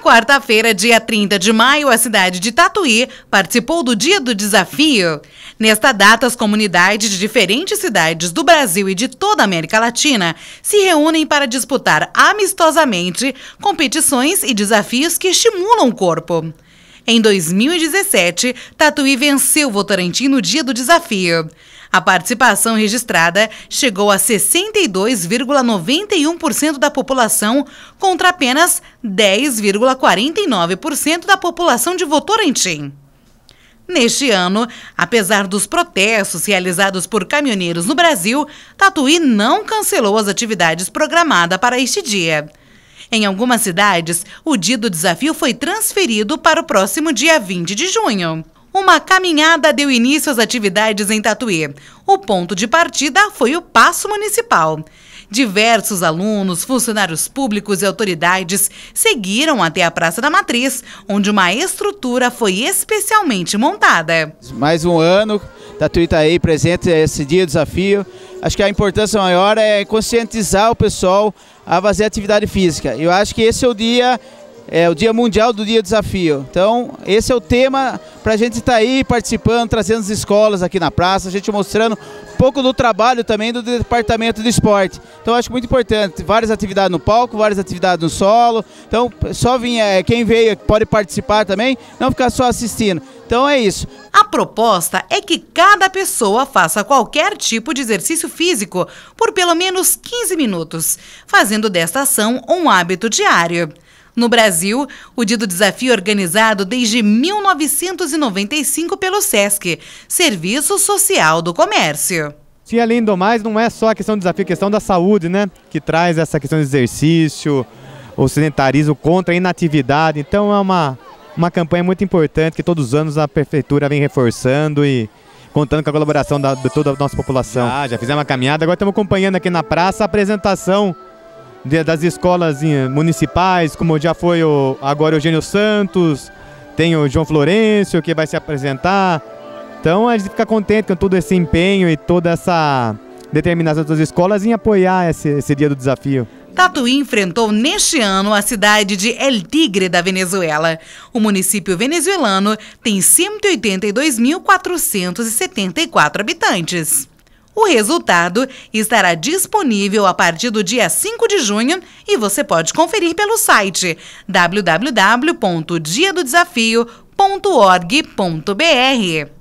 quarta-feira, dia 30 de maio, a cidade de Tatuí participou do Dia do Desafio. Nesta data, as comunidades de diferentes cidades do Brasil e de toda a América Latina se reúnem para disputar amistosamente competições e desafios que estimulam o corpo. Em 2017, Tatuí venceu Votorantim no dia do desafio. A participação registrada chegou a 62,91% da população contra apenas 10,49% da população de Votorantim. Neste ano, apesar dos protestos realizados por caminhoneiros no Brasil, Tatuí não cancelou as atividades programadas para este dia. Em algumas cidades, o dia do desafio foi transferido para o próximo dia 20 de junho. Uma caminhada deu início às atividades em Tatuí. O ponto de partida foi o Passo Municipal. Diversos alunos, funcionários públicos e autoridades seguiram até a Praça da Matriz, onde uma estrutura foi especialmente montada. Mais um ano aí presente é esse dia desafio. Acho que a importância maior é conscientizar o pessoal a fazer atividade física. Eu acho que esse é o dia, é o dia mundial do dia desafio. Então, esse é o tema para a gente estar tá aí participando, trazendo as escolas aqui na praça, a gente mostrando pouco do trabalho também do departamento de esporte. Então acho muito importante, várias atividades no palco, várias atividades no solo. Então só vinha, é, quem veio pode participar também, não ficar só assistindo. Então é isso. A proposta é que cada pessoa faça qualquer tipo de exercício físico por pelo menos 15 minutos, fazendo desta ação um hábito diário. No Brasil, o Dia do Desafio é organizado desde 1995 pelo SESC, Serviço Social do Comércio. E além do mais, não é só a questão do desafio, a questão da saúde, né? Que traz essa questão de exercício, o sedentarismo contra a inatividade. Então é uma, uma campanha muito importante que todos os anos a prefeitura vem reforçando e contando com a colaboração da, de toda a nossa população. Ah, já fizemos uma caminhada, agora estamos acompanhando aqui na praça a apresentação de, das escolas municipais, como já foi o, agora o Eugênio Santos, tem o João Florencio que vai se apresentar. Então a gente fica contente com todo esse empenho e toda essa determinação das escolas em apoiar esse, esse dia do desafio. Tatuí enfrentou neste ano a cidade de El Tigre, da Venezuela. O município venezuelano tem 182.474 habitantes. O resultado estará disponível a partir do dia 5 de junho e você pode conferir pelo site www.diadodesafio.org.br.